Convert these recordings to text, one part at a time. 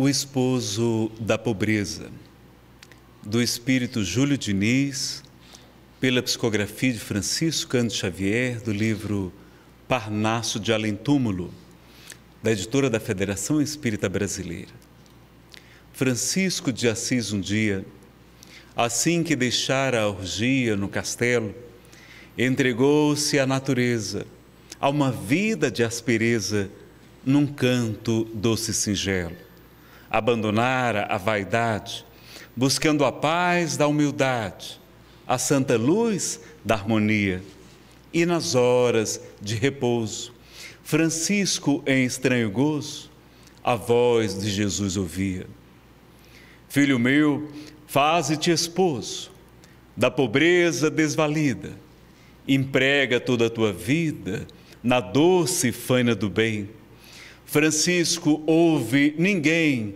O Esposo da Pobreza, do espírito Júlio Diniz, pela psicografia de Francisco Cândido Xavier, do livro Parnaço de Além Túmulo, da editora da Federação Espírita Brasileira. Francisco de Assis, um dia, assim que deixara a orgia no castelo, entregou-se à natureza, a uma vida de aspereza, num canto doce e singelo abandonara a vaidade, buscando a paz da humildade, a santa luz da harmonia. E nas horas de repouso, Francisco, em estranho gozo, a voz de Jesus ouvia: Filho meu, faze-te esposo, da pobreza desvalida, emprega toda a tua vida na doce faina do bem Francisco, ouve, ninguém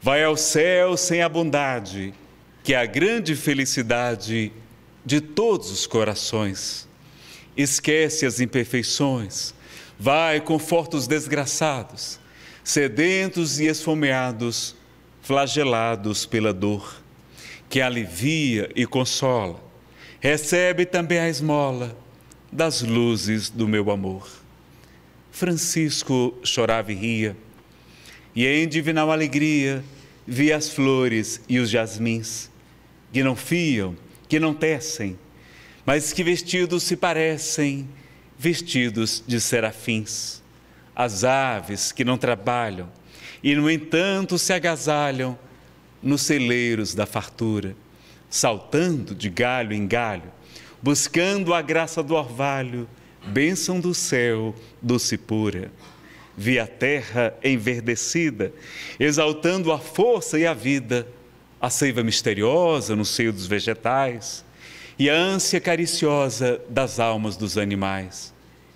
vai ao céu sem a bondade, que é a grande felicidade de todos os corações. Esquece as imperfeições, vai, conforta os desgraçados, sedentos e esfomeados, flagelados pela dor, que alivia e consola. Recebe também a esmola das luzes do meu amor. Francisco chorava e ria, e em divinal alegria via as flores e os jasmins, que não fiam, que não tecem, mas que vestidos se parecem, vestidos de serafins. As aves que não trabalham e, no entanto, se agasalham nos celeiros da fartura, saltando de galho em galho, buscando a graça do orvalho bênção do céu doce pura. Vi a terra enverdecida, exaltando a força e a vida, a seiva misteriosa no seio dos vegetais e a ânsia cariciosa das almas dos animais.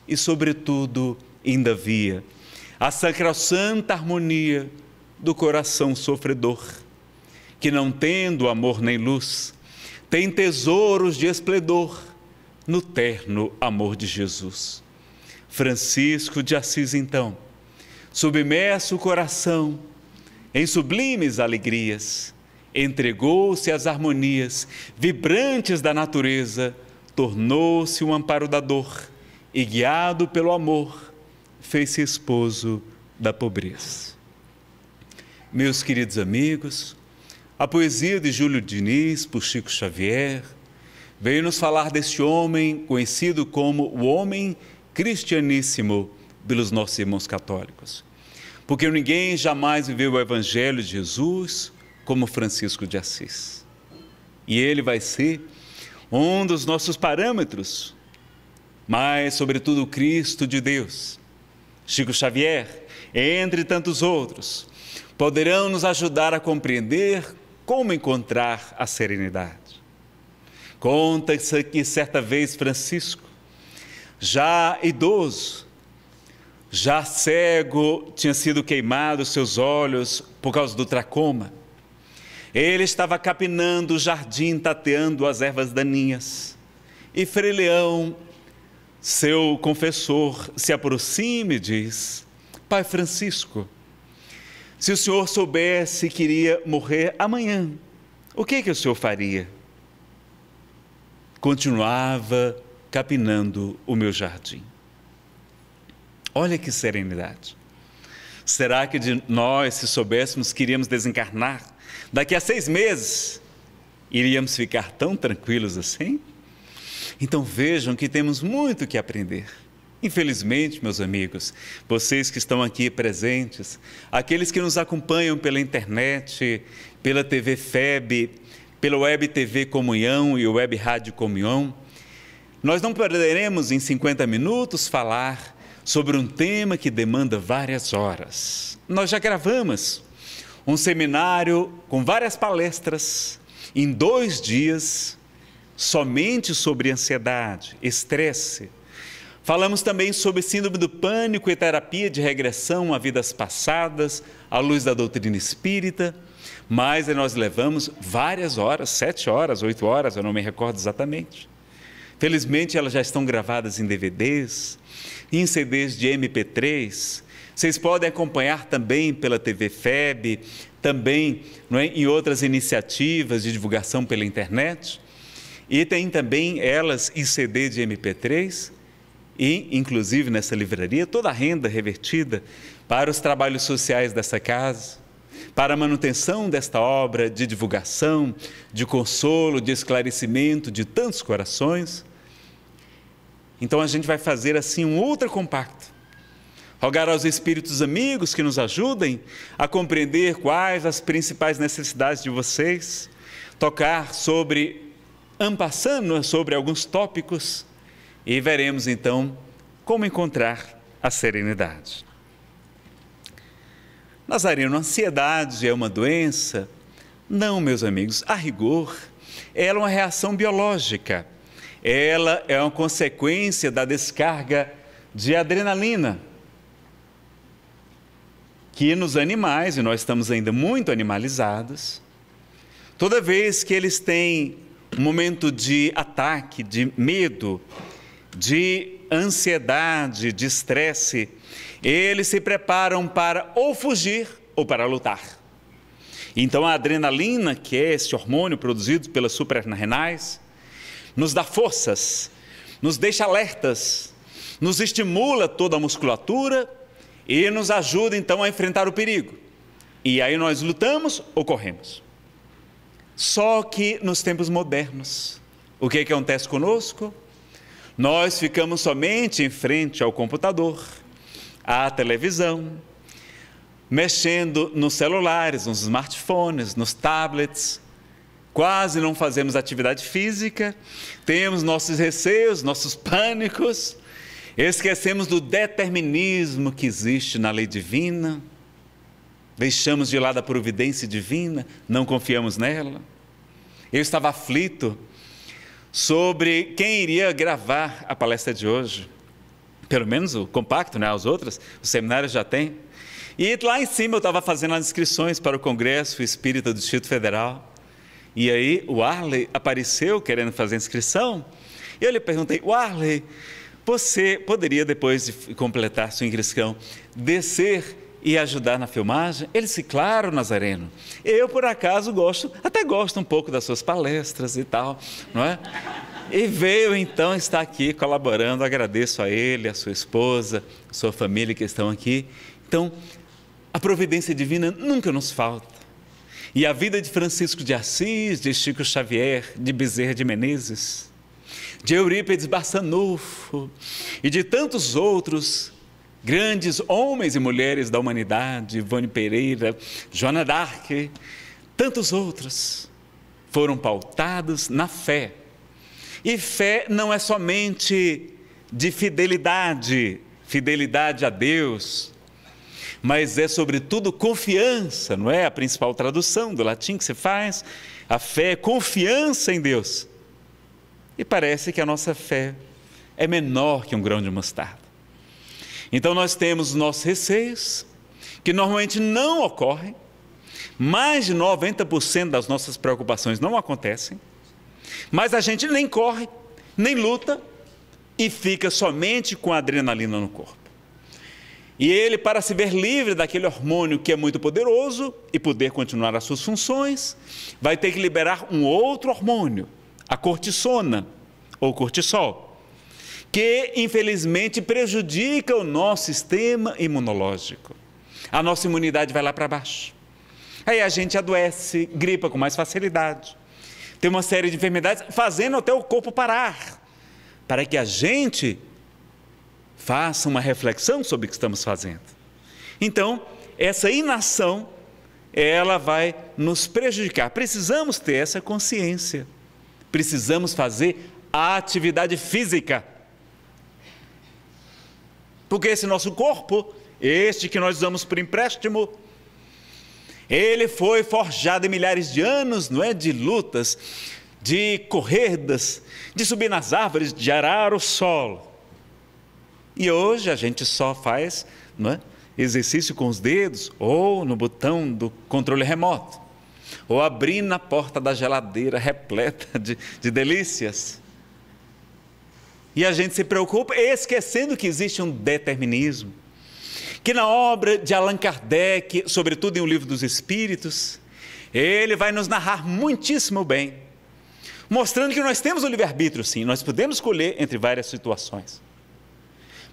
E, sobretudo, ainda via a sacrossanta harmonia do coração sofredor, que não tendo amor nem luz, tem tesouros de esplendor no terno amor de Jesus. Francisco de Assis, então, submerso o coração em sublimes alegrias, entregou-se às harmonias vibrantes da natureza, tornou-se um amparo da dor e, guiado pelo amor, fez-se esposo da pobreza. Meus queridos amigos, a poesia de Júlio Diniz por Chico Xavier, veio nos falar deste homem conhecido como o homem cristianíssimo pelos nossos irmãos católicos. Porque ninguém jamais viveu o Evangelho de Jesus como Francisco de Assis. E ele vai ser um dos nossos parâmetros, mas, sobretudo, o Cristo de Deus. Chico Xavier, entre tantos outros, poderão nos ajudar a compreender como encontrar a serenidade. Conta-se que certa vez Francisco, já idoso, já cego, tinha sido queimado seus olhos por causa do tracoma. Ele estava capinando o jardim, tateando as ervas daninhas. E Frei Leão, seu confessor, se aproxima e diz: Pai Francisco, se o senhor soubesse que iria morrer amanhã, o que, que o senhor faria? continuava capinando o meu jardim. Olha que serenidade. Será que de nós, se soubéssemos que iríamos desencarnar, daqui a seis meses, iríamos ficar tão tranquilos assim? Então vejam que temos muito que aprender. Infelizmente, meus amigos, vocês que estão aqui presentes, aqueles que nos acompanham pela internet, pela TV FEB, pela Web TV Comunhão e Web Rádio Comunhão. Nós não perderemos em 50 minutos falar sobre um tema que demanda várias horas. Nós já gravamos um seminário com várias palestras em dois dias, somente sobre ansiedade, estresse. Falamos também sobre síndrome do pânico e terapia de regressão a vidas passadas, à luz da doutrina espírita. Mas nós levamos várias horas, sete horas, oito horas, eu não me recordo exatamente. Felizmente elas já estão gravadas em DVDs, em CDs de MP3. Vocês podem acompanhar também pela TV FEB, também é, em outras iniciativas de divulgação pela internet. E tem também elas em CD de MP3 e, inclusive, nessa livraria, toda a renda revertida para os trabalhos sociais dessa casa para a manutenção desta obra de divulgação, de consolo, de esclarecimento de tantos corações. Então a gente vai fazer assim um outro compacto. Rogar aos espíritos amigos que nos ajudem a compreender quais as principais necessidades de vocês, tocar sobre, ampassando sobre alguns tópicos e veremos então como encontrar a serenidade. Nazareno, ansiedade é uma doença? Não, meus amigos, a rigor, ela é uma reação biológica. Ela é uma consequência da descarga de adrenalina que nos animais, e nós estamos ainda muito animalizados, toda vez que eles têm um momento de ataque, de medo, de ansiedade, de estresse, eles se preparam para ou fugir ou para lutar. Então a adrenalina, que é esse hormônio produzido pelas suprarrenais, nos dá forças, nos deixa alertas, nos estimula toda a musculatura e nos ajuda então a enfrentar o perigo. E aí nós lutamos ou corremos. Só que nos tempos modernos, o que, é que acontece conosco? Nós ficamos somente em frente ao computador, à televisão, mexendo nos celulares, nos smartphones, nos tablets. Quase não fazemos atividade física, temos nossos receios, nossos pânicos, esquecemos do determinismo que existe na lei divina, deixamos de lado a providência divina, não confiamos nela. Eu estava aflito sobre quem iria gravar a palestra de hoje pelo menos o compacto, né? Os outras, os seminários já tem. E lá em cima eu estava fazendo as inscrições para o Congresso Espírita do Distrito Federal. E aí o Arley apareceu querendo fazer inscrição. E eu lhe perguntei, Arley, você poderia, depois de completar sua inscrição, descer e ajudar na filmagem? Ele disse, claro, Nazareno. Eu, por acaso, gosto, até gosto um pouco das suas palestras e tal, não é? E veio então estar aqui colaborando. Agradeço a ele, a sua esposa, a sua família que estão aqui. Então, a providência divina nunca nos falta. E a vida de Francisco de Assis, de Chico Xavier, de Bezerra de Menezes, de Eurípedes Barçanufo e de tantos outros grandes homens e mulheres da humanidade, Ivone Pereira, Joana d'Arc, tantos outros, foram pautados na fé e fé não é somente de fidelidade, fidelidade a Deus, mas é sobretudo confiança, não é? A principal tradução do latim que se faz, a fé é confiança em Deus. E parece que a nossa fé é menor que um grão de mostarda. Então nós temos nossos receios, que normalmente não ocorrem, mais de 90% das nossas preocupações não acontecem, mas a gente nem corre, nem luta e fica somente com a adrenalina no corpo. E ele, para se ver livre daquele hormônio que é muito poderoso e poder continuar as suas funções, vai ter que liberar um outro hormônio, a cortisona ou cortisol, que infelizmente prejudica o nosso sistema imunológico. A nossa imunidade vai lá para baixo. Aí a gente adoece, gripa com mais facilidade tem uma série de enfermidades, fazendo até o corpo parar, para que a gente faça uma reflexão sobre o que estamos fazendo. Então, essa inação, ela vai nos prejudicar. Precisamos ter essa consciência. Precisamos fazer a atividade física. Porque esse nosso corpo, este que nós usamos por empréstimo, ele foi forjado em milhares de anos, não é? De lutas, de corredas, de subir nas árvores, de arar o solo. E hoje a gente só faz não é? exercício com os dedos ou no botão do controle remoto, ou abrindo a porta da geladeira repleta de, de delícias. E a gente se preocupa esquecendo que existe um determinismo que na obra de Allan Kardec, sobretudo em O Livro dos Espíritos, ele vai nos narrar muitíssimo bem, mostrando que nós temos o livre-arbítrio, sim, nós podemos escolher entre várias situações.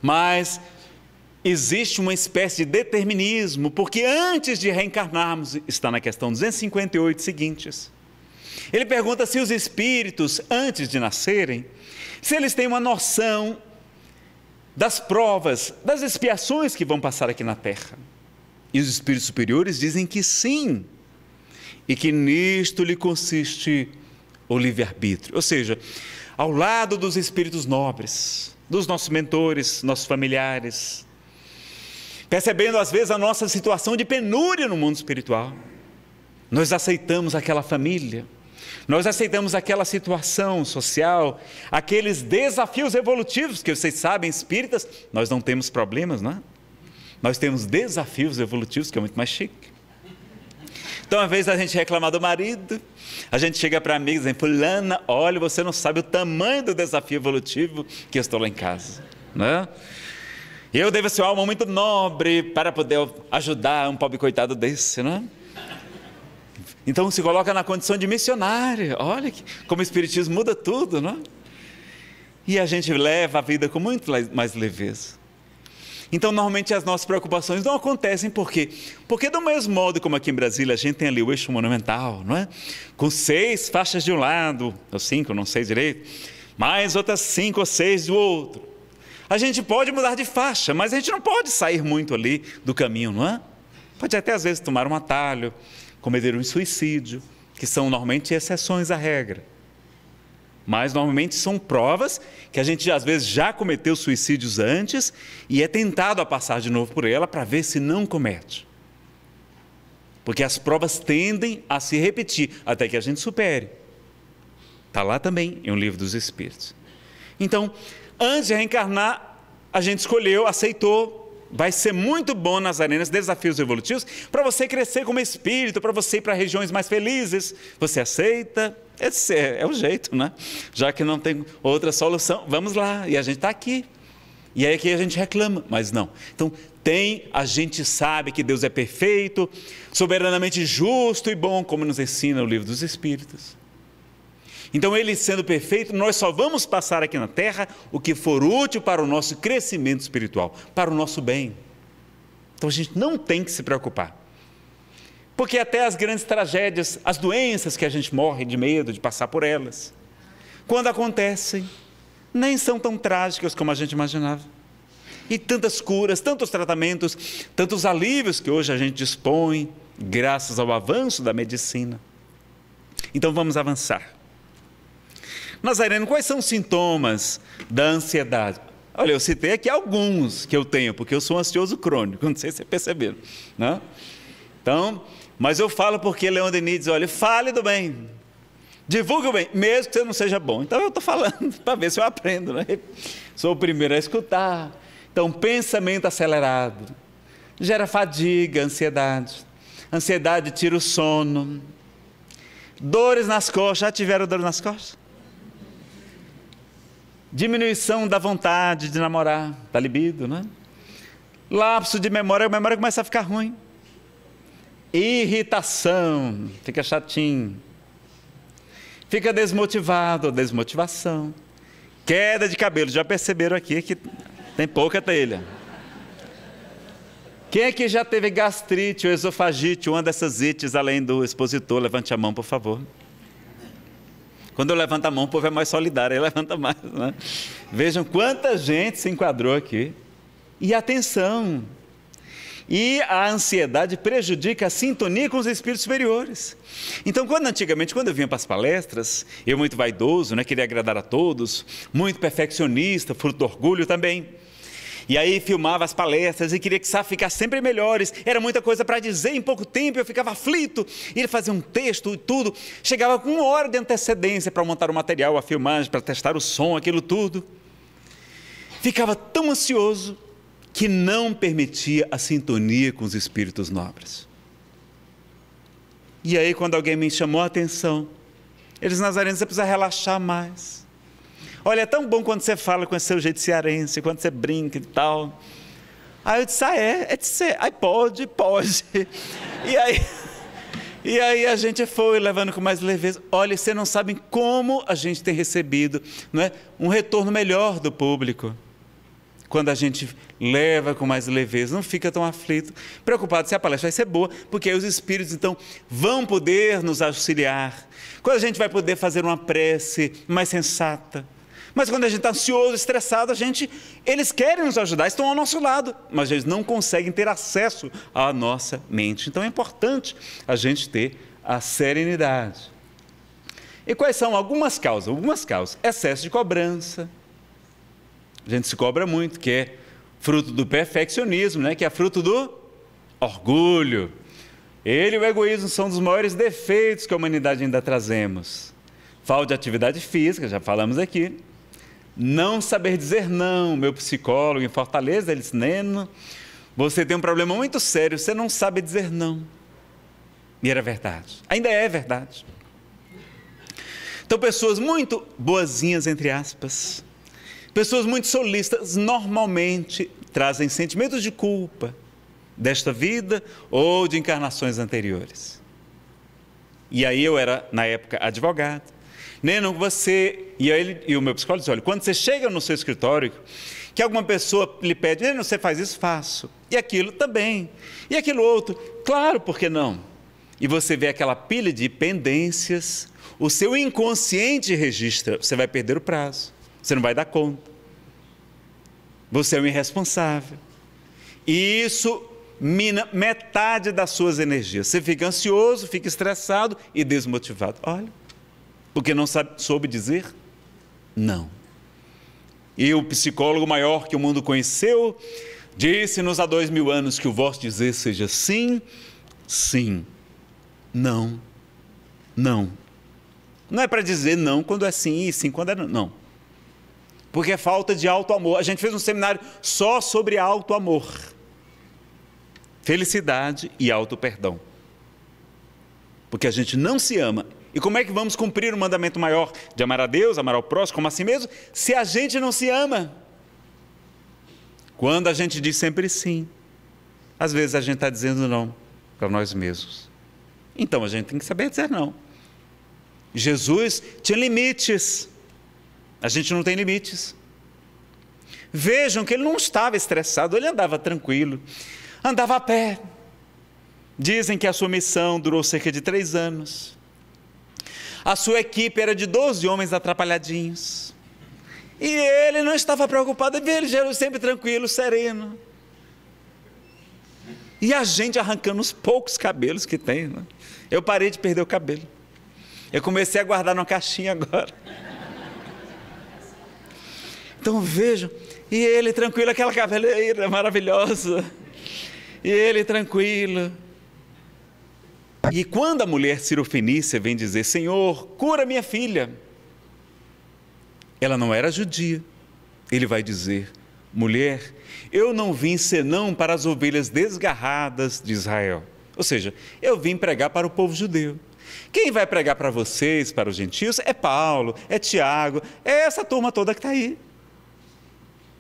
Mas existe uma espécie de determinismo, porque antes de reencarnarmos, está na questão 258 seguintes. Ele pergunta se os espíritos, antes de nascerem, se eles têm uma noção das provas, das expiações que vão passar aqui na terra. E os espíritos superiores dizem que sim, e que nisto lhe consiste o livre-arbítrio. Ou seja, ao lado dos espíritos nobres, dos nossos mentores, nossos familiares, percebendo às vezes a nossa situação de penúria no mundo espiritual, nós aceitamos aquela família, nós aceitamos aquela situação social, aqueles desafios evolutivos, que vocês sabem, espíritas, nós não temos problemas, não é? Nós temos desafios evolutivos, que é muito mais chique. Então, às vezes a gente reclama do marido, a gente chega para amigos e diz, assim, fulana, olha, você não sabe o tamanho do desafio evolutivo que eu estou lá em casa. Né? Eu devo ser uma alma muito nobre para poder ajudar um pobre coitado desse, é? Então se coloca na condição de missionário. Olha que, como o Espiritismo muda tudo, não é? E a gente leva a vida com muito mais leveza. Então, normalmente as nossas preocupações não acontecem por quê? Porque do mesmo modo como aqui em Brasília a gente tem ali o eixo monumental, não é? Com seis faixas de um lado, ou cinco, não sei direito, mais outras cinco ou seis do outro. A gente pode mudar de faixa, mas a gente não pode sair muito ali do caminho, não é? Pode até às vezes tomar um atalho, cometeram um suicídio, que são normalmente exceções à regra. Mas normalmente são provas que a gente às vezes já cometeu suicídios antes e é tentado a passar de novo por ela para ver se não comete. Porque as provas tendem a se repetir até que a gente supere. Está lá também em um livro dos Espíritos. Então, antes de reencarnar, a gente escolheu, aceitou vai ser muito bom nas arenas desafios evolutivos para você crescer como espírito, para você ir para regiões mais felizes. Você aceita? Esse é, é o jeito, né? Já que não tem outra solução, vamos lá. E a gente está aqui. E aí que a gente reclama, mas não. Então tem, a gente sabe que Deus é perfeito, soberanamente justo e bom, como nos ensina o livro dos Espíritos. Então, ele sendo perfeito, nós só vamos passar aqui na terra o que for útil para o nosso crescimento espiritual, para o nosso bem. Então, a gente não tem que se preocupar. Porque até as grandes tragédias, as doenças que a gente morre de medo de passar por elas, quando acontecem, nem são tão trágicas como a gente imaginava. E tantas curas, tantos tratamentos, tantos alívios que hoje a gente dispõe, graças ao avanço da medicina. Então vamos avançar. Nazareno, quais são os sintomas da ansiedade? Olha, eu citei aqui alguns que eu tenho, porque eu sou um ansioso crônico, não sei se vocês perceberam. Né? Então, mas eu falo porque Leon Denis diz: olha, fale do bem, divulgue o bem, mesmo que você não seja bom. Então eu estou falando para ver se eu aprendo, né? Sou o primeiro a escutar. Então, pensamento acelerado gera fadiga, ansiedade. Ansiedade tira o sono. Dores nas costas, já tiveram dores nas costas? Diminuição da vontade de namorar, da tá libido, né? Lapso de memória, a memória começa a ficar ruim. Irritação, fica chatinho. Fica desmotivado, desmotivação. Queda de cabelo, já perceberam aqui que tem pouca telha. Quem é que já teve gastrite ou esofagite, uma dessas ites além do expositor? Levante a mão, por favor. Quando eu levanto a mão, o povo é mais solidário, ele levanta mais. Né? Vejam quanta gente se enquadrou aqui. E atenção! E a ansiedade prejudica a sintonia com os espíritos superiores. Então, quando antigamente, quando eu vinha para as palestras, eu muito vaidoso, né, queria agradar a todos, muito perfeccionista, fruto do orgulho também. E aí filmava as palestras e queria que ficasse sempre melhores. Era muita coisa para dizer em pouco tempo, eu ficava aflito. ele fazia um texto e tudo. Chegava com uma hora de antecedência para montar o material, a filmagem, para testar o som, aquilo tudo. Ficava tão ansioso que não permitia a sintonia com os espíritos nobres. E aí, quando alguém me chamou a atenção, eles nazarenos, você precisa relaxar mais. Olha, é tão bom quando você fala com esse seu jeito cearense, quando você brinca e tal. Aí eu disse, ah, é? É de ser. Aí pode, pode. E aí, e aí a gente foi levando com mais leveza. Olha, vocês não sabem como a gente tem recebido não é, um retorno melhor do público. Quando a gente leva com mais leveza, não fica tão aflito, preocupado se a palestra vai ser boa, porque aí os espíritos então vão poder nos auxiliar. Quando a gente vai poder fazer uma prece mais sensata mas quando a gente está ansioso, estressado, a gente, eles querem nos ajudar, estão ao nosso lado, mas eles não conseguem ter acesso à nossa mente. Então é importante a gente ter a serenidade. E quais são algumas causas? Algumas causas. Excesso de cobrança. A gente se cobra muito, que é fruto do perfeccionismo, né? que é fruto do orgulho. Ele e o egoísmo são dos maiores defeitos que a humanidade ainda trazemos. Falta de atividade física, já falamos aqui não saber dizer não. Meu psicólogo em Fortaleza, ele disse: Neno, você tem um problema muito sério, você não sabe dizer não. E era verdade. Ainda é verdade. Então, pessoas muito boazinhas, entre aspas, pessoas muito solistas, normalmente trazem sentimentos de culpa desta vida ou de encarnações anteriores. E aí eu era, na época, advogado. Neno, você. E, ele, e o meu psicólogo disse: olha, quando você chega no seu escritório, que alguma pessoa lhe pede, Neno, você faz isso? Faço. E aquilo também. E aquilo outro? Claro, por que não? E você vê aquela pilha de pendências, o seu inconsciente registra, você vai perder o prazo, você não vai dar conta. Você é um irresponsável. E isso mina metade das suas energias. Você fica ansioso, fica estressado e desmotivado. Olha porque não sabe, soube dizer não. E o psicólogo maior que o mundo conheceu disse-nos há dois mil anos que o vosso dizer seja sim, sim, não, não. Não é para dizer não quando é sim e sim quando é não. não. Porque é falta de alto amor A gente fez um seminário só sobre alto amor Felicidade e alto perdão Porque a gente não se ama e como é que vamos cumprir o mandamento maior de amar a Deus, amar ao próximo, como a si mesmo, se a gente não se ama? Quando a gente diz sempre sim, às vezes a gente está dizendo não para nós mesmos. Então a gente tem que saber dizer não. Jesus tinha limites. A gente não tem limites. Vejam que ele não estava estressado, ele andava tranquilo, andava a pé. Dizem que a sua missão durou cerca de três anos. A sua equipe era de 12 homens atrapalhadinhos. E ele não estava preocupado, ele Jesus sempre tranquilo, sereno. E a gente arrancando os poucos cabelos que tem. Né? Eu parei de perder o cabelo. Eu comecei a guardar numa caixinha agora. Então vejam, e ele tranquilo, aquela cabeleira maravilhosa. E ele tranquilo. E quando a mulher sirofenícia vem dizer: Senhor, cura minha filha, ela não era judia. Ele vai dizer: Mulher, eu não vim senão para as ovelhas desgarradas de Israel. Ou seja, eu vim pregar para o povo judeu. Quem vai pregar para vocês, para os gentios, é Paulo, é Tiago, é essa turma toda que está aí.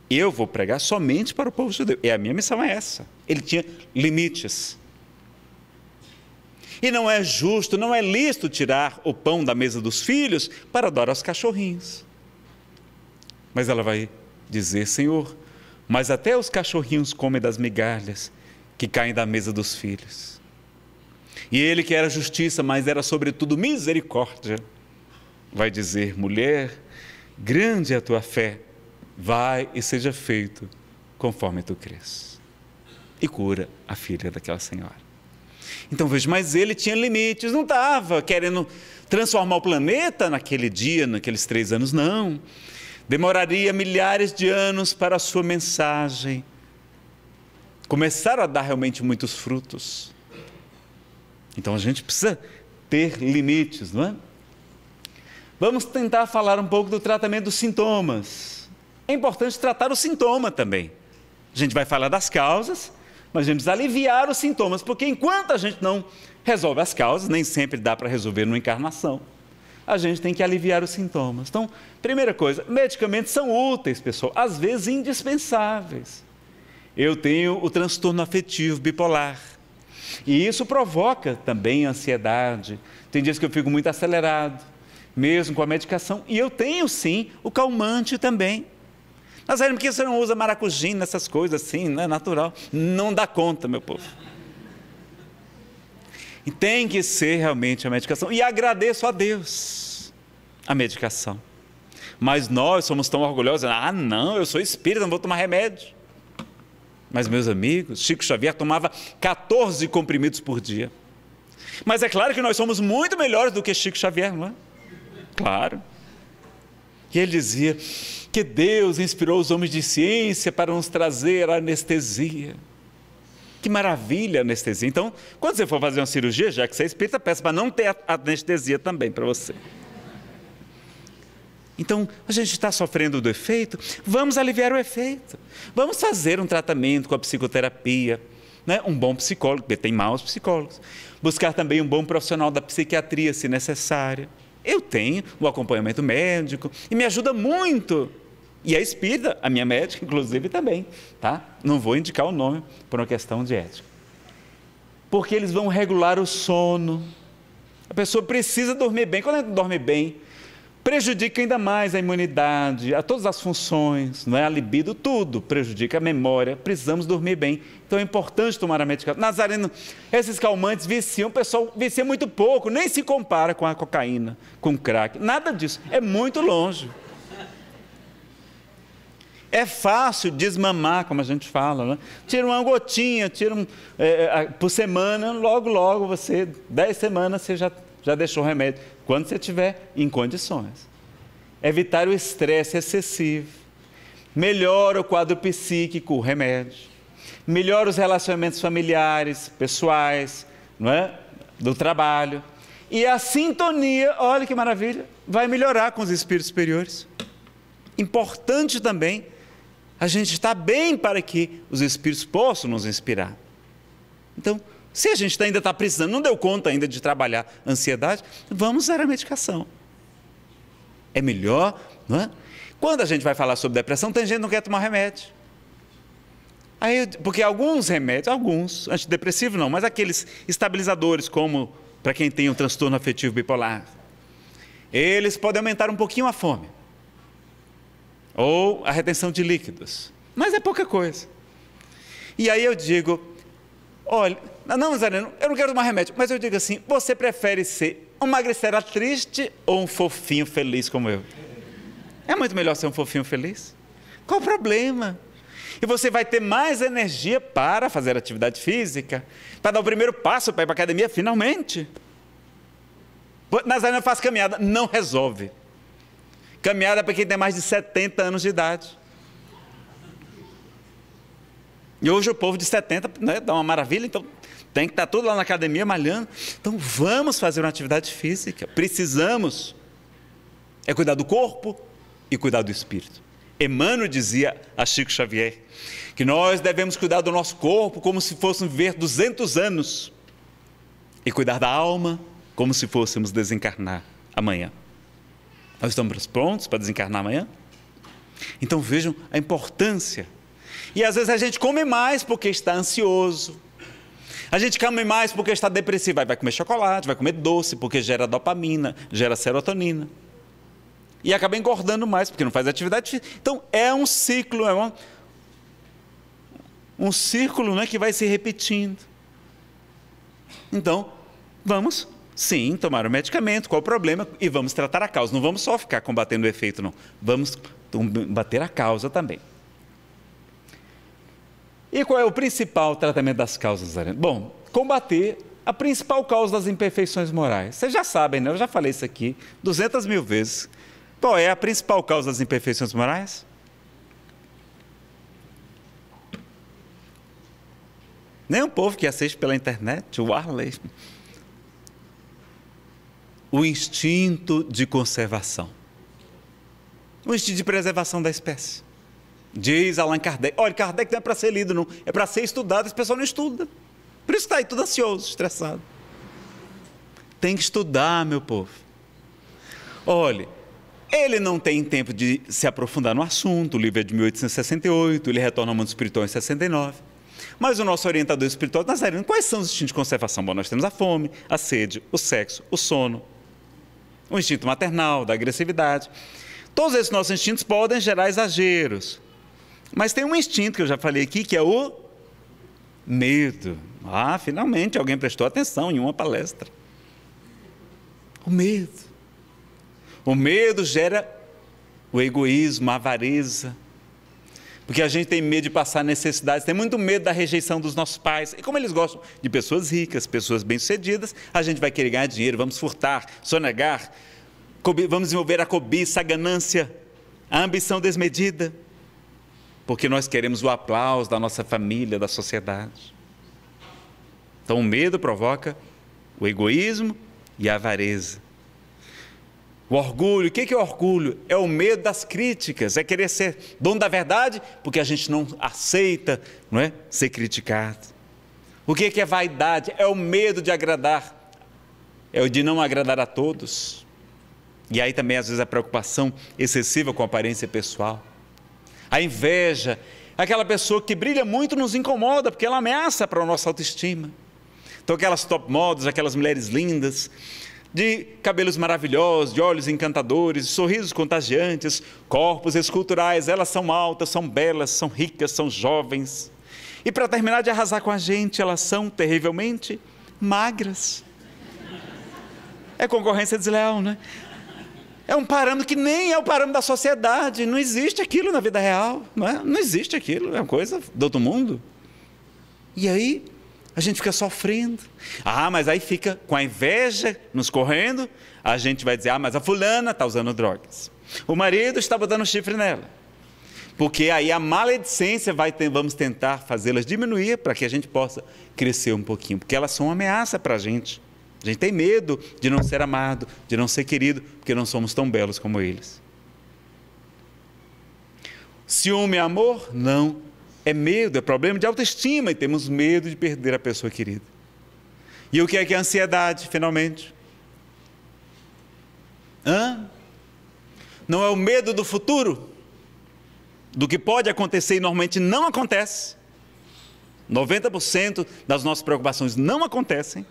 Eu vou pregar somente para o povo judeu. E a minha missão é essa. Ele tinha limites. E não é justo, não é lícito tirar o pão da mesa dos filhos para dar aos cachorrinhos. Mas ela vai dizer: Senhor, mas até os cachorrinhos comem das migalhas que caem da mesa dos filhos. E ele que era justiça, mas era sobretudo misericórdia, vai dizer: mulher, grande é a tua fé, vai e seja feito conforme tu crês. E cura a filha daquela senhora. Então veja, mas ele tinha limites, não estava querendo transformar o planeta naquele dia, naqueles três anos, não. Demoraria milhares de anos para a sua mensagem começar a dar realmente muitos frutos. Então a gente precisa ter limites, não é? Vamos tentar falar um pouco do tratamento dos sintomas. É importante tratar o sintoma também. A gente vai falar das causas nós devemos aliviar os sintomas, porque enquanto a gente não resolve as causas, nem sempre dá para resolver numa encarnação, a gente tem que aliviar os sintomas. Então, primeira coisa, medicamentos são úteis, pessoal, às vezes indispensáveis. Eu tenho o transtorno afetivo bipolar. E isso provoca também ansiedade. Tem dias que eu fico muito acelerado, mesmo com a medicação. E eu tenho sim o calmante também. Nazaré, por que você não usa maracujina, essas coisas assim, né? natural? Não dá conta, meu povo. E tem que ser realmente a medicação. E agradeço a Deus a medicação. Mas nós somos tão orgulhosos, ah, não, eu sou espírita, não vou tomar remédio. Mas, meus amigos, Chico Xavier tomava 14 comprimidos por dia. Mas é claro que nós somos muito melhores do que Chico Xavier, não é? Claro. E ele dizia: que Deus inspirou os homens de ciência para nos trazer a anestesia. Que maravilha a anestesia. Então, quando você for fazer uma cirurgia, já que você é espírita, peça para não ter anestesia também para você. Então, a gente está sofrendo do efeito, vamos aliviar o efeito. Vamos fazer um tratamento com a psicoterapia, né? um bom psicólogo, porque tem maus psicólogos. Buscar também um bom profissional da psiquiatria, se necessário. Eu tenho o acompanhamento médico e me ajuda muito e a espírita, a minha médica, inclusive, também. Tá? Não vou indicar o nome por uma questão de ética. Porque eles vão regular o sono. A pessoa precisa dormir bem. Quando ela dorme bem, prejudica ainda mais a imunidade, a todas as funções, não é? a libido, tudo prejudica a memória, precisamos dormir bem. Então é importante tomar a medicação. Nazareno, esses calmantes viciam, o pessoal vicia muito pouco, nem se compara com a cocaína, com o crack, nada disso, é muito longe. É fácil desmamar, como a gente fala, né? Tira uma gotinha, tira um, é, é por semana, logo, logo você, dez semanas, você já, já deixou o remédio. Quando você tiver em condições. Evitar o estresse excessivo. Melhora o quadro psíquico, o remédio. Melhora os relacionamentos familiares, pessoais, não é? do trabalho. E a sintonia, olha que maravilha, vai melhorar com os espíritos superiores. Importante também a gente está bem para que os Espíritos possam nos inspirar. Então, se a gente ainda está precisando, não deu conta ainda de trabalhar ansiedade, vamos usar a medicação. É melhor, não é? Quando a gente vai falar sobre depressão, tem gente que não quer tomar remédio. Aí, porque alguns remédios, alguns, antidepressivos não, mas aqueles estabilizadores, como para quem tem um transtorno afetivo bipolar, eles podem aumentar um pouquinho a fome ou a retenção de líquidos. Mas é pouca coisa. E aí eu digo, olha, não, Nazareno, eu não quero tomar remédio, mas eu digo assim, você prefere ser um magricela triste ou um fofinho feliz como eu? É muito melhor ser um fofinho feliz. Qual o problema? E você vai ter mais energia para fazer atividade física, para dar o primeiro passo para ir para a academia finalmente. Nazareno faz caminhada, não resolve. Caminhada para quem tem mais de 70 anos de idade. E hoje o povo de 70 né, dá uma maravilha, então tem que estar tá tudo lá na academia malhando. Então vamos fazer uma atividade física. Precisamos. É cuidar do corpo e cuidar do espírito. Emmanuel dizia a Chico Xavier que nós devemos cuidar do nosso corpo como se fôssemos viver 200 anos e cuidar da alma como se fôssemos desencarnar amanhã. Nós estamos prontos para desencarnar amanhã? Então vejam a importância. E às vezes a gente come mais porque está ansioso. A gente come mais porque está depressivo. vai comer chocolate, vai comer doce, porque gera dopamina, gera serotonina. E acaba engordando mais, porque não faz atividade física. Então é um ciclo, é uma, um círculo né, que vai se repetindo. Então, vamos Sim, tomaram medicamento, qual o problema? E vamos tratar a causa. Não vamos só ficar combatendo o efeito, não. Vamos combater a causa também. E qual é o principal tratamento das causas, Bom, combater a principal causa das imperfeições morais. Vocês já sabem, né? Eu já falei isso aqui 200 mil vezes. Qual é a principal causa das imperfeições morais? Nem um povo que assiste pela internet, o Arley o instinto de conservação. O instinto de preservação da espécie. Diz Allan Kardec. Olha, Kardec não é para ser lido, não. É para ser estudado, esse pessoal não estuda. Por isso está aí tudo ansioso, estressado. Tem que estudar, meu povo. Olhe, ele não tem tempo de se aprofundar no assunto, o livro é de 1868, ele retorna ao mundo espiritual em 69. Mas o nosso orientador espiritual, tá Nazareno, quais são os instintos de conservação? Bom, nós temos a fome, a sede, o sexo, o sono, o instinto maternal, da agressividade. Todos esses nossos instintos podem gerar exageros. Mas tem um instinto que eu já falei aqui, que é o medo. Ah, finalmente alguém prestou atenção em uma palestra. O medo. O medo gera o egoísmo, a avareza, porque a gente tem medo de passar necessidades, tem muito medo da rejeição dos nossos pais. E como eles gostam de pessoas ricas, pessoas bem-sucedidas, a gente vai querer ganhar dinheiro, vamos furtar, sonegar, vamos envolver a cobiça, a ganância, a ambição desmedida. Porque nós queremos o aplauso da nossa família, da sociedade. Então o medo provoca o egoísmo e a avareza. O orgulho, o que é o orgulho? É o medo das críticas, é querer ser dono da verdade, porque a gente não aceita não é? ser criticado. O que é vaidade? É o medo de agradar, é o de não agradar a todos. E aí também, às vezes, a preocupação excessiva com a aparência pessoal. A inveja, aquela pessoa que brilha muito nos incomoda, porque ela ameaça para a nossa autoestima. Então, aquelas top models, aquelas mulheres lindas, de cabelos maravilhosos, de olhos encantadores, de sorrisos contagiantes, corpos esculturais. Elas são altas, são belas, são ricas, são jovens. E para terminar de arrasar com a gente, elas são terrivelmente magras. É concorrência desleal, né? É um parâmetro que nem é o parâmetro da sociedade. Não existe aquilo na vida real. Não, é? não existe aquilo. É uma coisa do outro mundo. E aí, a gente fica sofrendo. Ah, mas aí fica com a inveja nos correndo, a gente vai dizer: ah, mas a fulana está usando drogas. O marido estava dando chifre nela. Porque aí a maledicência vai ter, vamos tentar fazê-las diminuir para que a gente possa crescer um pouquinho, porque elas são uma ameaça para a gente. A gente tem medo de não ser amado, de não ser querido, porque não somos tão belos como eles. Ciúme é amor? Não é medo, é problema de autoestima e temos medo de perder a pessoa querida. E o que é que é a ansiedade, finalmente? Hã? Não é o medo do futuro, do que pode acontecer e normalmente não acontece. 90% das nossas preocupações não acontecem.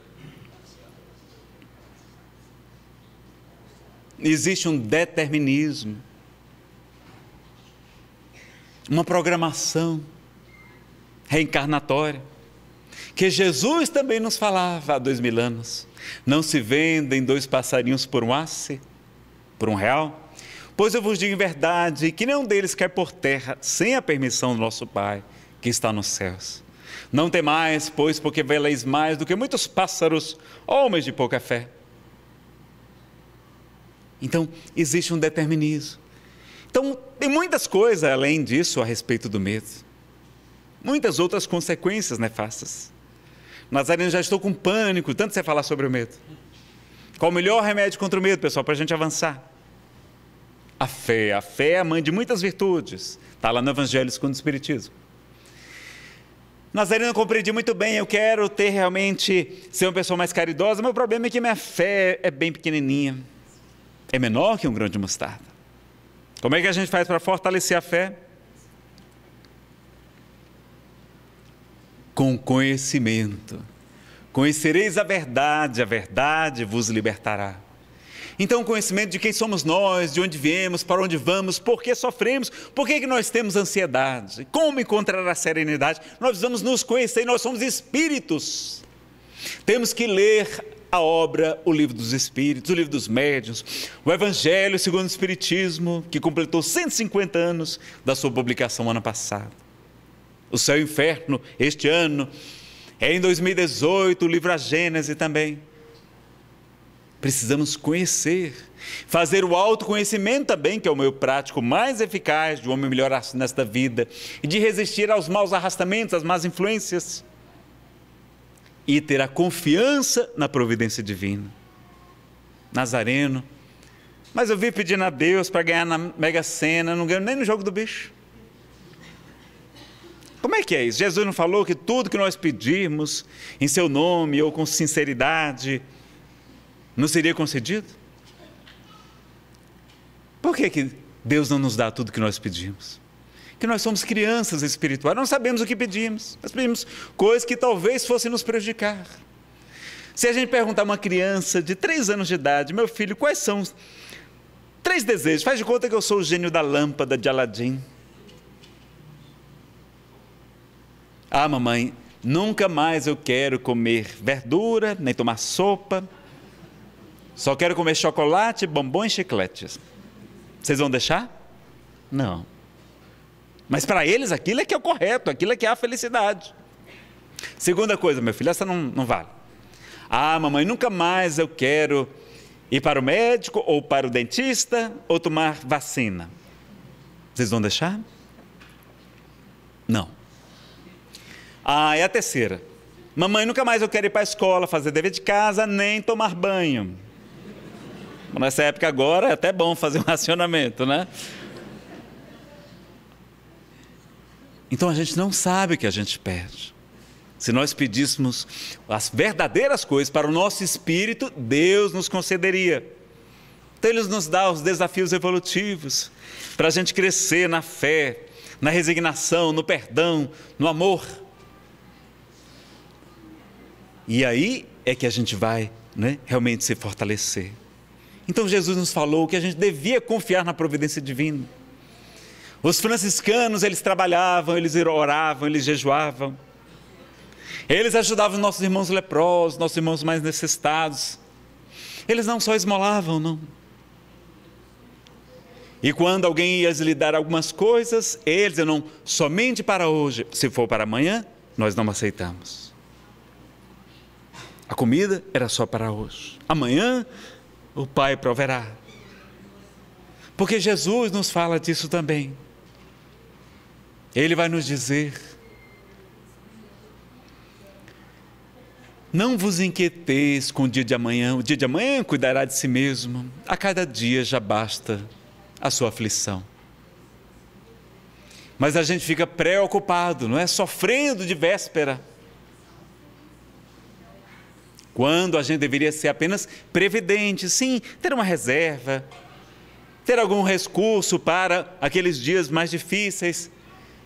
Existe um determinismo, uma programação reencarnatória, que Jesus também nos falava há dois mil anos. Não se vendem dois passarinhos por um asse, por um real. Pois eu vos digo em verdade que nenhum deles quer por terra sem a permissão do nosso Pai, que está nos céus. Não temais, pois, porque veleis mais do que muitos pássaros, homens de pouca fé. Então, existe um determinismo. Então, tem muitas coisas além disso a respeito do medo muitas outras consequências nefastas. Nazarina já estou com pânico, tanto você falar sobre o medo. Qual o melhor remédio contra o medo, pessoal, para a gente avançar? A fé. A fé é a mãe de muitas virtudes. Está lá no Evangelho segundo o Espiritismo. eu compreendi muito bem, eu quero ter realmente, ser uma pessoa mais caridosa, mas o problema é que minha fé é bem pequenininha. É menor que um grão de mostarda. Como é que a gente faz para fortalecer a fé? com conhecimento. Conhecereis a verdade, a verdade vos libertará. Então, o conhecimento de quem somos nós, de onde viemos, para onde vamos, por que sofremos, por que, que nós temos ansiedade, como encontrar a serenidade, nós precisamos nos conhecer, nós somos espíritos. Temos que ler a obra, o livro dos Espíritos, o livro dos Médiuns, o Evangelho segundo o Espiritismo, que completou 150 anos da sua publicação ano passado o céu e o inferno este ano. é Em 2018, o livro A Gênese também. Precisamos conhecer, fazer o autoconhecimento também, que é o meio prático mais eficaz de um homem melhorar nesta vida, e de resistir aos maus arrastamentos, às más influências, e ter a confiança na providência divina. Nazareno, mas eu vi pedindo a Deus para ganhar na Mega Sena, não ganho nem no jogo do bicho. Como é que é isso? Jesus não falou que tudo que nós pedirmos em seu nome ou com sinceridade não seria concedido? Por que, que Deus não nos dá tudo que nós pedimos? Que nós somos crianças espirituais, não sabemos o que pedimos. Nós pedimos coisas que talvez fossem nos prejudicar. Se a gente perguntar a uma criança de três anos de idade, meu filho, quais são os três desejos? Faz de conta que eu sou o gênio da lâmpada de Aladim. Ah, mamãe, nunca mais eu quero comer verdura, nem tomar sopa. Só quero comer chocolate, bombom e chicletes. Vocês vão deixar? Não. Mas para eles aquilo é que é o correto, aquilo é que é a felicidade. Segunda coisa, meu filho, essa não, não vale. Ah, mamãe, nunca mais eu quero ir para o médico ou para o dentista ou tomar vacina. Vocês vão deixar? Não. Ah, é a terceira. Mamãe, nunca mais eu quero ir para a escola, fazer dever de casa, nem tomar banho. Nessa época agora é até bom fazer um racionamento, né? Então a gente não sabe o que a gente pede. Se nós pedíssemos as verdadeiras coisas para o nosso espírito, Deus nos concederia. Então Ele nos dá os desafios evolutivos para a gente crescer na fé, na resignação, no perdão, no amor. E aí é que a gente vai né, realmente se fortalecer. Então Jesus nos falou que a gente devia confiar na providência divina. Os franciscanos, eles trabalhavam, eles oravam, eles jejuavam. Eles ajudavam nossos irmãos leprosos, nossos irmãos mais necessitados. Eles não só esmolavam, não. E quando alguém ia lhe dar algumas coisas, eles não somente para hoje, se for para amanhã, nós não aceitamos. A comida era só para hoje. Amanhã o Pai proverá. Porque Jesus nos fala disso também. Ele vai nos dizer: Não vos inquieteis com o dia de amanhã, o dia de amanhã cuidará de si mesmo. A cada dia já basta a sua aflição. Mas a gente fica preocupado, não é? Sofrendo de véspera quando a gente deveria ser apenas previdente, sim, ter uma reserva, ter algum recurso para aqueles dias mais difíceis,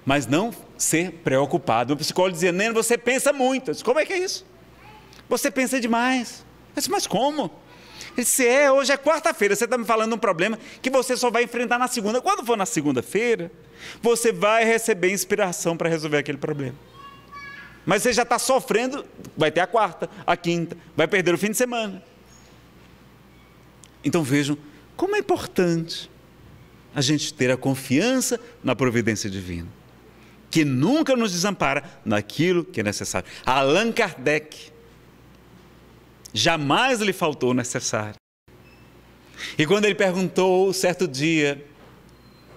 mas não ser preocupado. O psicólogo dizia: Neno, você pensa muito. Eu disse, como é que é isso? Você pensa demais. Eu disse, mas como? Ele disse: É, hoje é quarta-feira, você está me falando um problema que você só vai enfrentar na segunda. Quando for na segunda-feira, você vai receber inspiração para resolver aquele problema. Mas você já está sofrendo, vai ter a quarta, a quinta, vai perder o fim de semana. Então vejam como é importante a gente ter a confiança na providência divina, que nunca nos desampara naquilo que é necessário. Allan Kardec jamais lhe faltou o necessário. E quando ele perguntou certo dia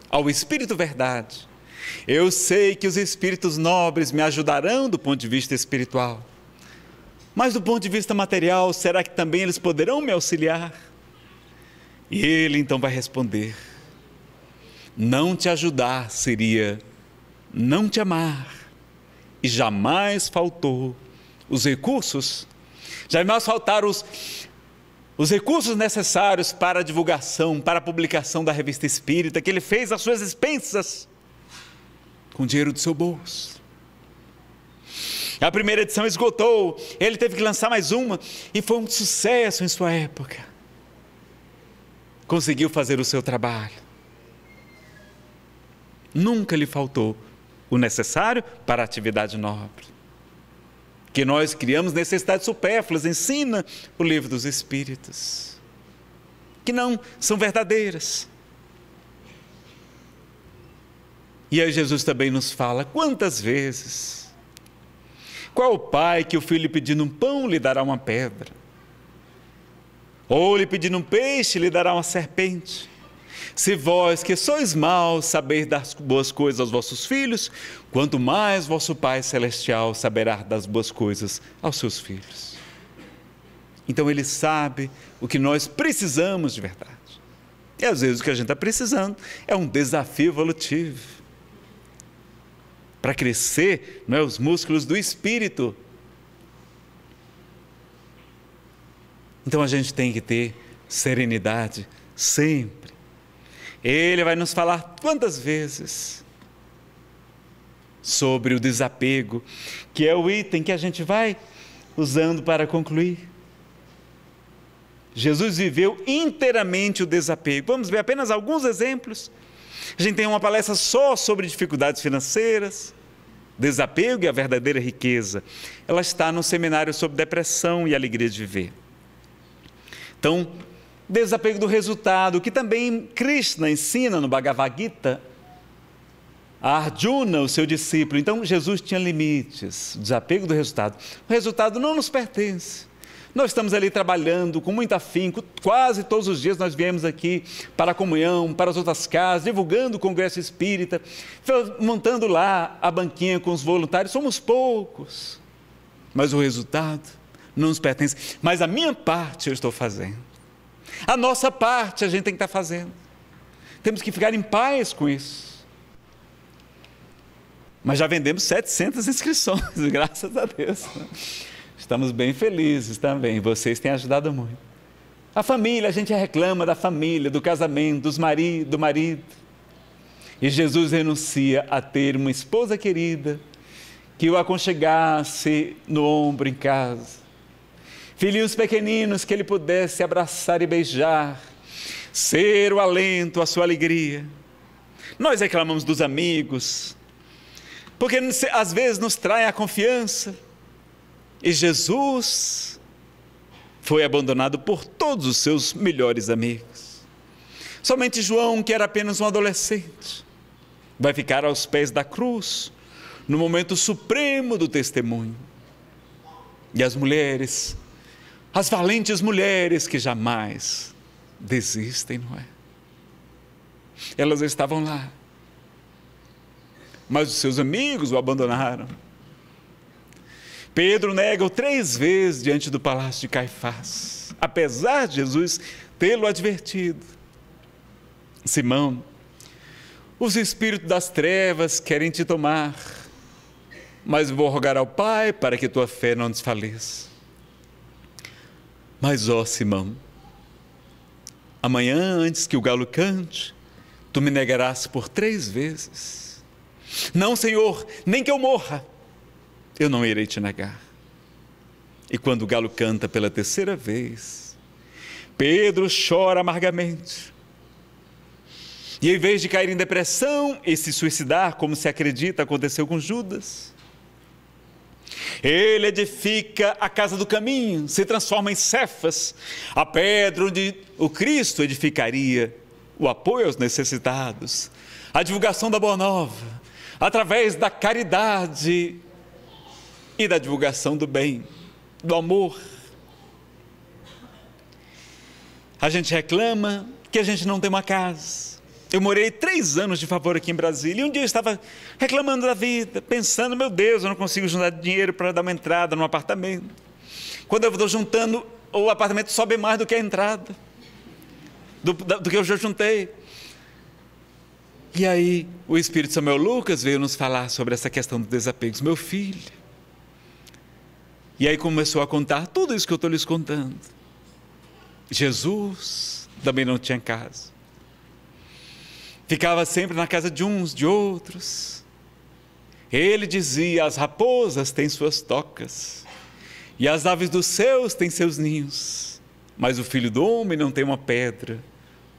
ao Espírito Verdade, eu sei que os espíritos nobres me ajudarão do ponto de vista espiritual. Mas do ponto de vista material, será que também eles poderão me auxiliar? E ele então vai responder: Não te ajudar seria não te amar. E jamais faltou os recursos, jamais faltaram os, os recursos necessários para a divulgação, para a publicação da revista espírita, que ele fez às suas expensas com dinheiro do seu bolso. A primeira edição esgotou, ele teve que lançar mais uma e foi um sucesso em sua época. Conseguiu fazer o seu trabalho. Nunca lhe faltou o necessário para a atividade nobre. Que nós criamos necessidades supérfluas, ensina o livro dos Espíritos, que não são verdadeiras. E aí Jesus também nos fala: quantas vezes? Qual o pai que o filho pedindo um pão lhe dará uma pedra? Ou lhe pedindo um peixe lhe dará uma serpente? Se vós que sois maus saber dar boas coisas aos vossos filhos, quanto mais vosso Pai Celestial saberá das boas coisas aos seus filhos. Então ele sabe o que nós precisamos de verdade. E às vezes o que a gente está precisando é um desafio evolutivo para crescer é os músculos do espírito. Então a gente tem que ter serenidade sempre. Ele vai nos falar quantas vezes sobre o desapego, que é o item que a gente vai usando para concluir. Jesus viveu inteiramente o desapego. Vamos ver apenas alguns exemplos. A gente tem uma palestra só sobre dificuldades financeiras, desapego e a verdadeira riqueza. Ela está no seminário sobre depressão e alegria de viver. Então, desapego do resultado, que também Krishna ensina no Bhagavad Gita, a Arjuna, o seu discípulo. Então, Jesus tinha limites, desapego do resultado. O resultado não nos pertence. Nós estamos ali trabalhando com muito afinco, quase todos os dias nós viemos aqui para a comunhão, para as outras casas, divulgando o Congresso Espírita, montando lá a banquinha com os voluntários. Somos poucos, mas o resultado não nos pertence. Mas a minha parte eu estou fazendo, a nossa parte a gente tem que estar tá fazendo. Temos que ficar em paz com isso. Mas já vendemos 700 inscrições, graças a Deus. Estamos bem felizes também. Vocês têm ajudado muito. A família, a gente reclama da família, do casamento, dos marido, do marido. E Jesus renuncia a ter uma esposa querida que o aconchegasse no ombro em casa. Filhinhos pequeninos que ele pudesse abraçar e beijar, ser o alento, a sua alegria. Nós reclamamos dos amigos, porque às vezes nos traem a confiança e Jesus foi abandonado por todos os seus melhores amigos. Somente João, que era apenas um adolescente, vai ficar aos pés da cruz, no momento supremo do testemunho. E as mulheres, as valentes mulheres que jamais desistem, não é? Elas estavam lá, mas os seus amigos o abandonaram Pedro nega-o três vezes diante do palácio de Caifás, apesar de Jesus tê-lo advertido. Simão, os espíritos das trevas querem te tomar, mas vou rogar ao Pai para que tua fé não desfaleça. Mas, ó Simão, amanhã, antes que o galo cante, tu me negarás por três vezes. Não, Senhor, nem que eu morra eu não irei te negar. E quando o galo canta pela terceira vez, Pedro chora amargamente. E em vez de cair em depressão e se suicidar, como se acredita aconteceu com Judas, ele edifica a casa do caminho, se transforma em Cefas, a pedra onde o Cristo edificaria o apoio aos necessitados, a divulgação da boa nova, através da caridade e da divulgação do bem, do amor. A gente reclama que a gente não tem uma casa. Eu morei três anos de favor aqui em Brasília e um dia eu estava reclamando da vida, pensando: meu Deus, eu não consigo juntar dinheiro para dar uma entrada num apartamento. Quando eu estou juntando, o apartamento sobe mais do que a entrada, do, do que eu já juntei. E aí, o Espírito Samuel Lucas veio nos falar sobre essa questão do desapego. Meu filho, e aí começou a contar tudo isso que eu estou lhes contando. Jesus também não tinha casa. Ficava sempre na casa de uns, de outros. Ele dizia: as raposas têm suas tocas, e as aves dos céus têm seus ninhos, mas o filho do homem não tem uma pedra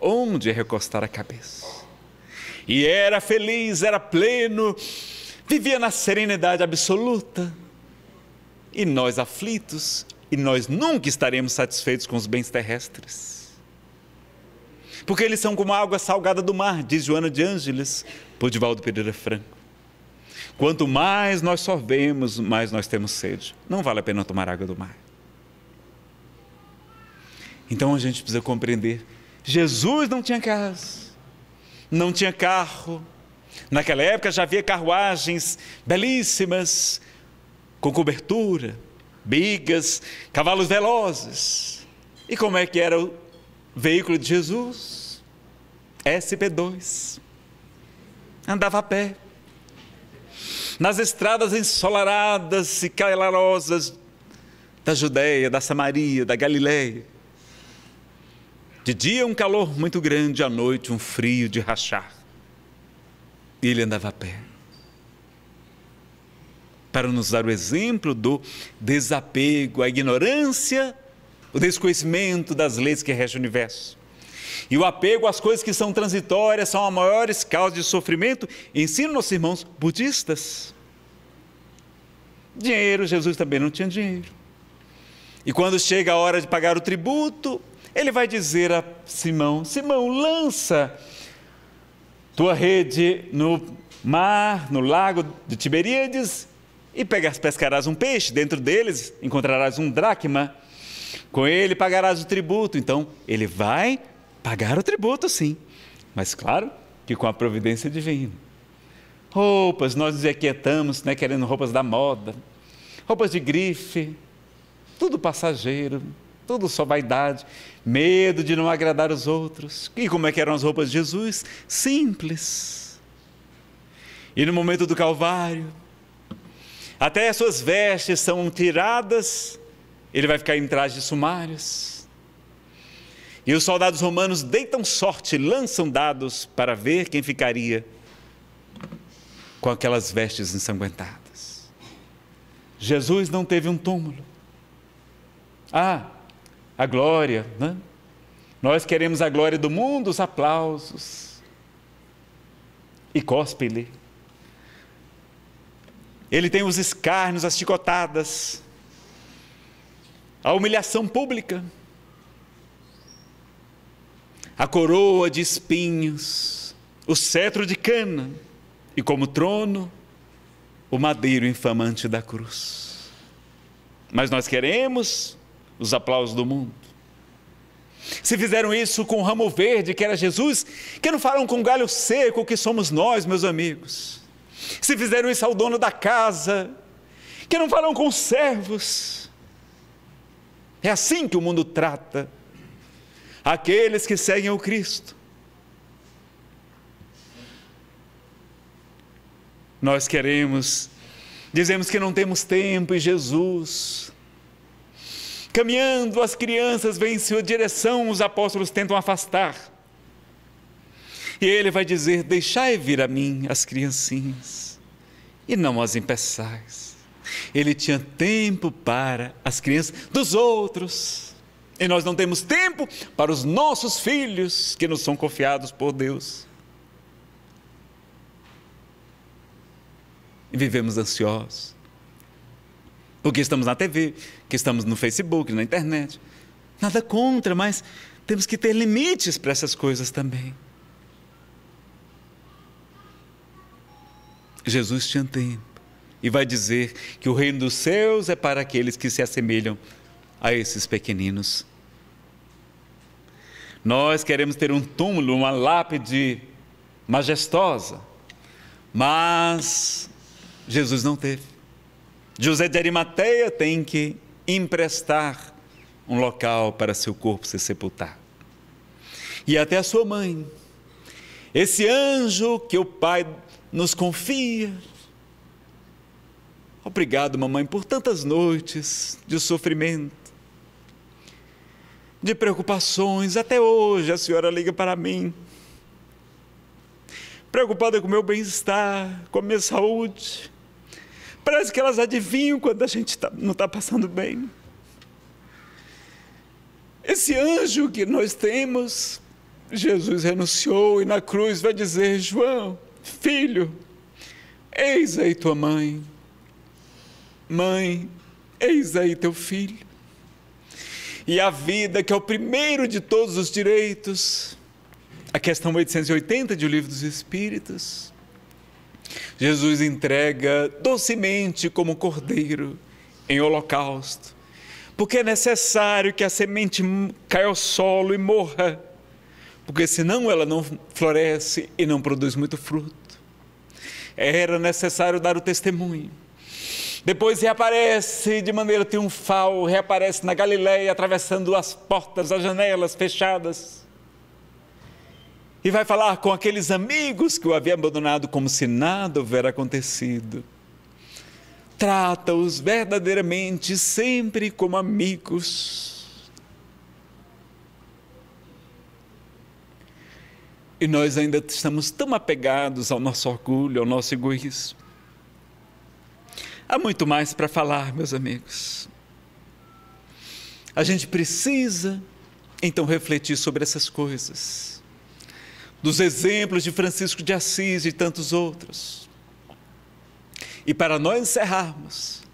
onde recostar a cabeça. E era feliz, era pleno, vivia na serenidade absoluta e nós aflitos, e nós nunca estaremos satisfeitos com os bens terrestres. Porque eles são como a água salgada do mar, diz Joana de Ângeles, por Divaldo Pereira Franco. Quanto mais nós sorvemos, mais nós temos sede. Não vale a pena tomar água do mar. Então a gente precisa compreender: Jesus não tinha casa, não tinha carro. Naquela época já havia carruagens belíssimas, com cobertura, bigas, cavalos velozes. E como é que era o veículo de Jesus? SP2. Andava a pé. Nas estradas ensolaradas e calarosas da Judéia, da Samaria, da Galiléia. De dia um calor muito grande, à noite um frio de rachar. E ele andava a pé para nos dar o exemplo do desapego, a ignorância, o desconhecimento das leis que regem o universo. E o apego às coisas que são transitórias são as maiores causas de sofrimento, ensina nossos irmãos budistas. Dinheiro, Jesus também não tinha dinheiro. E quando chega a hora de pagar o tributo, ele vai dizer a Simão: Simão, lança tua rede no mar, no lago de Tiberíades, e pescarás um peixe, dentro deles encontrarás um dracma, com ele pagarás o tributo. Então, ele vai pagar o tributo, sim, mas claro que com a providência divina. Roupas, nós nos aquietamos, né, querendo roupas da moda, roupas de grife, tudo passageiro, tudo só vaidade, medo de não agradar os outros. E como é que eram as roupas de Jesus? Simples. E no momento do Calvário, até as suas vestes são tiradas, ele vai ficar em traje de sumários. E os soldados romanos deitam sorte, lançam dados para ver quem ficaria com aquelas vestes ensanguentadas. Jesus não teve um túmulo. Ah, a glória, né? Nós queremos a glória do mundo, os aplausos. E cospe-lhe ele tem os escárnios, as chicotadas, a humilhação pública, a coroa de espinhos, o cetro de cana e como trono, o madeiro infamante da cruz. Mas nós queremos os aplausos do mundo. Se fizeram isso com o ramo verde, que era Jesus, que não falam com o galho seco, que somos nós, meus amigos se fizeram isso ao dono da casa, que não farão com os servos. É assim que o mundo trata aqueles que seguem o Cristo. Nós queremos, dizemos que não temos tempo e Jesus. Caminhando, as crianças vêm em sua direção, os apóstolos tentam afastar. E ele vai dizer: Deixai vir a mim as criancinhas, e não as impeçais. Ele tinha tempo para as crianças dos outros. E nós não temos tempo para os nossos filhos que nos são confiados por Deus. E vivemos ansiosos. Porque estamos na TV, que estamos no Facebook, na internet. Nada contra, mas temos que ter limites para essas coisas também. Jesus tinha tempo e vai dizer que o reino dos céus é para aqueles que se assemelham a esses pequeninos. Nós queremos ter um túmulo, uma lápide majestosa, mas Jesus não teve. José de Arimateia tem que emprestar um local para seu corpo ser sepultado. E até a sua mãe, esse anjo que o Pai nos confia. Obrigado, mamãe, por tantas noites de sofrimento, de preocupações. Até hoje a senhora liga para mim, preocupada com o meu bem-estar, com a minha saúde. Parece que elas adivinham quando a gente tá, não está passando bem. Esse anjo que nós temos, Jesus renunciou e na cruz vai dizer: João, filho, eis aí tua mãe. Mãe, eis aí teu filho. E a vida, que é o primeiro de todos os direitos, a questão 880 de O Livro dos Espíritos, Jesus entrega docemente como cordeiro em holocausto, porque é necessário que a semente caia ao solo e morra porque senão ela não floresce e não produz muito fruto. Era necessário dar o testemunho. Depois reaparece de maneira triunfal, reaparece na Galiléia, atravessando as portas, as janelas fechadas. E vai falar com aqueles amigos que o havia abandonado como se nada houvera acontecido. Trata-os verdadeiramente sempre como amigos E nós ainda estamos tão apegados ao nosso orgulho, ao nosso egoísmo. Há muito mais para falar, meus amigos. A gente precisa, então, refletir sobre essas coisas. Dos exemplos de Francisco de Assis e tantos outros. E para nós encerrarmos,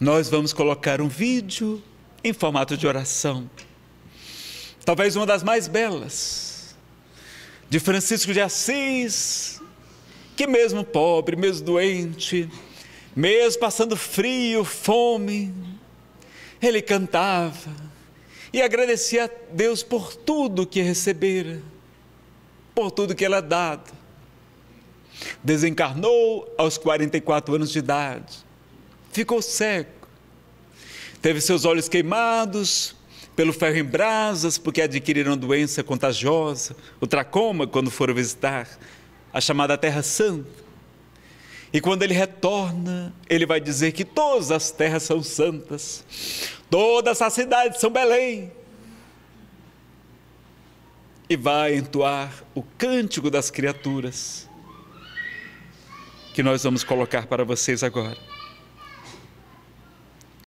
nós vamos colocar um vídeo em formato de oração. Talvez uma das mais belas de Francisco de Assis, que mesmo pobre, mesmo doente, mesmo passando frio, fome, ele cantava e agradecia a Deus por tudo que recebera, por tudo que era dado. Desencarnou aos 44 anos de idade, ficou cego, teve seus olhos queimados pelo ferro em brasas, porque adquiriram doença contagiosa, o tracoma, quando foram visitar a chamada Terra Santa. E quando ele retorna, ele vai dizer que todas as terras são santas, todas as cidades são Belém. E vai entoar o cântico das criaturas, que nós vamos colocar para vocês agora.